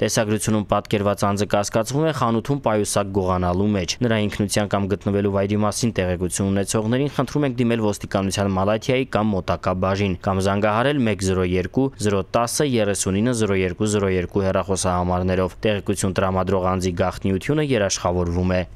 Տեսագրությունում պատկերված անձը կասկածվում է խանութում պայուսակ գողանալու մեջ։ Նրա ինքնության կամ գտնվելու վայրի մասին տեղեկություն ունեցողներին խնդրում ենք դիմել ոստիկանության Մալաթիայի կամ մոտակա բաժին կամ զանգահարել 102 010 39 0202 հեռախոսահամարներով։ Տեղեկություն տրամադրող անձի գաղտնիությունը երաշխավորվում է։